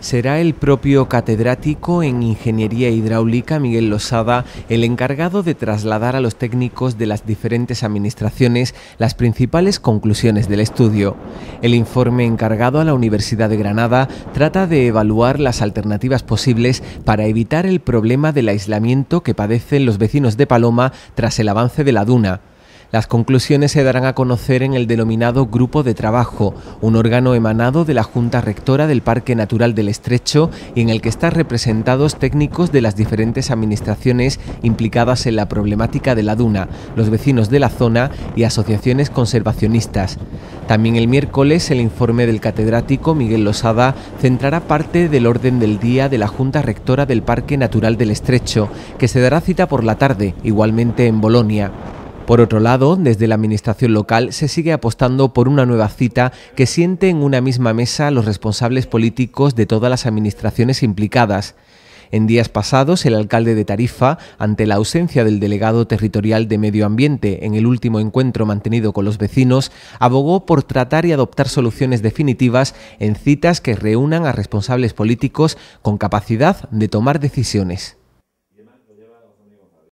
será el propio catedrático en Ingeniería Hidráulica, Miguel Losada, el encargado de trasladar a los técnicos de las diferentes administraciones las principales conclusiones del estudio. El informe encargado a la Universidad de Granada trata de evaluar las alternativas posibles para evitar el problema del aislamiento que padecen los vecinos de Paloma tras el avance de la duna las conclusiones se darán a conocer en el denominado Grupo de Trabajo, un órgano emanado de la Junta Rectora del Parque Natural del Estrecho y en el que están representados técnicos de las diferentes administraciones implicadas en la problemática de la duna, los vecinos de la zona y asociaciones conservacionistas. También el miércoles el informe del catedrático Miguel Losada centrará parte del orden del día de la Junta Rectora del Parque Natural del Estrecho, que se dará cita por la tarde, igualmente en Bolonia. Por otro lado, desde la Administración local se sigue apostando por una nueva cita que siente en una misma mesa los responsables políticos de todas las administraciones implicadas. En días pasados, el alcalde de Tarifa, ante la ausencia del delegado territorial de Medio Ambiente en el último encuentro mantenido con los vecinos, abogó por tratar y adoptar soluciones definitivas en citas que reúnan a responsables políticos con capacidad de tomar decisiones.